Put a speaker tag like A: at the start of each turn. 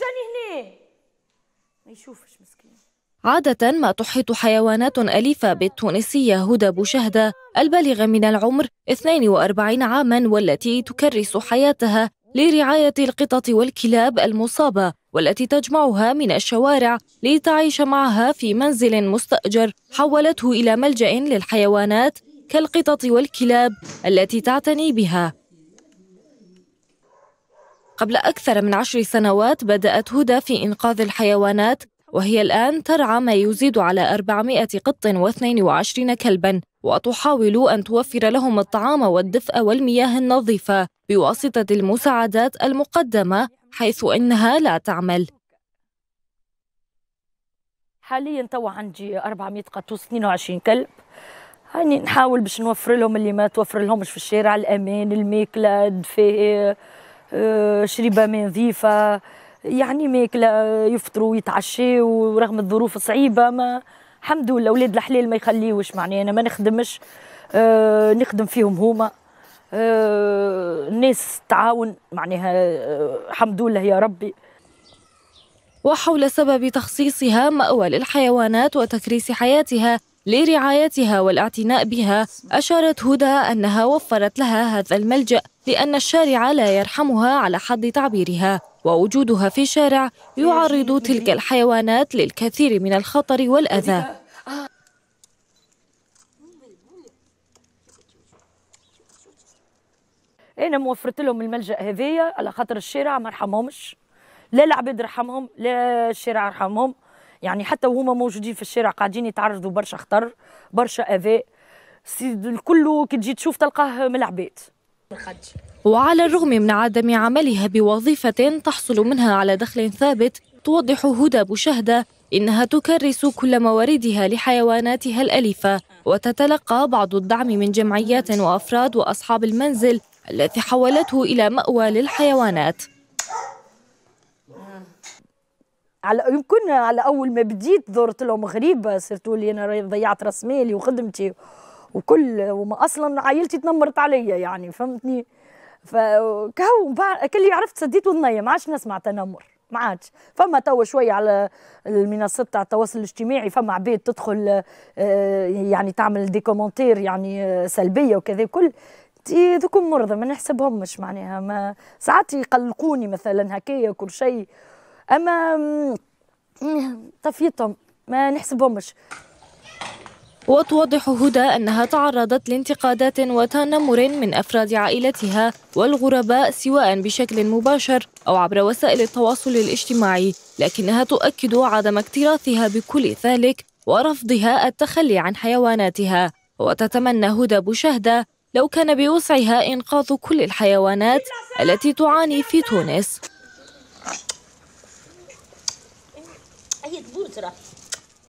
A: جاني هنا ما يشوفش مسكين
B: عادة ما تحيط حيوانات أليفة بالتونسية هدى بوشهدة البالغة من العمر 42 عاما والتي تكرس حياتها لرعاية القطط والكلاب المصابة والتي تجمعها من الشوارع لتعيش معها في منزل مستأجر حولته إلى ملجأ للحيوانات كالقطط والكلاب التي تعتني بها قبل أكثر من عشر سنوات بدأت هدى في إنقاذ الحيوانات وهي الآن ترعى ما يزيد على 400 قط و22 كلبا وتحاول أن توفر لهم الطعام والدفء والمياه النظيفة بواسطة المساعدات المقدمة حيث إنها لا تعمل
A: حاليا تو عندي 400 قط و22 كلب هاني نحاول باش نوفر لهم اللي ما توفر لهمش في الشارع الامان الماكله الدفايه آه، شريبه ما نظيفه يعني ماكله آه، يفطروا ويتعشوا ورغم الظروف صعيبة ما الحمد لله ولاد الحلال ما يخليوش معناه انا ما نخدمش آه، نخدم فيهم هما الناس تعاون معناها الحمد لله يا ربي
B: وحول سبب تخصيصها مأوى للحيوانات وتكريس حياتها لرعايتها والاعتناء بها أشارت هدى أنها وفرت لها هذا الملجأ لأن الشارع لا يرحمها على حد تعبيرها ووجودها في شارع يعرض تلك الحيوانات للكثير من الخطر والأذى
A: انا موفرت لهم الملجا هذايا على خاطر الشارع ما رحمهمش لا العباد رحمهم لا الشارع رحمهم يعني حتى وهما موجودين في الشارع قاعدين يتعرضوا برشا خطر برشا اذى الكل كي تجي تشوف تلقاه من العباد
B: وعلى الرغم من عدم عملها بوظيفة تحصل منها على دخل ثابت توضح هدى بشهدة إنها تكرس كل مواردها لحيواناتها الأليفة وتتلقى بعض الدعم من جمعيات وأفراد وأصحاب المنزل التي حولته إلى مأوى للحيوانات على يمكن على اول ما بديت دورت لهم غريبه
A: صرت لي انا ضيعت راس مالي وخدمتي وكل وما اصلا عائلتي تنمرت عليا يعني فهمتني فكهو كل اللي عرفت سديت وذنيا ما عادش نسمع تنمر ما عادش فما توا شويه على المنصات تاع التواصل الاجتماعي فما عباد تدخل آه، يعني تعمل دي كومنتير يعني آه، سلبيه وكذا كل ذوكم مرضى ما نحسبهمش معناها ما ساعات يقلقوني مثلا هكايا كل
B: شيء اما طفيتهم ما نحسبهمش وتوضح هدى أنها تعرضت لانتقادات وتنمر من أفراد عائلتها والغرباء سواء بشكل مباشر أو عبر وسائل التواصل الاجتماعي لكنها تؤكد عدم اكتراثها بكل ذلك ورفضها التخلي عن حيواناتها وتتمنى هدى بشهدة لو كان بوسعها إنقاذ كل الحيوانات التي تعاني في تونس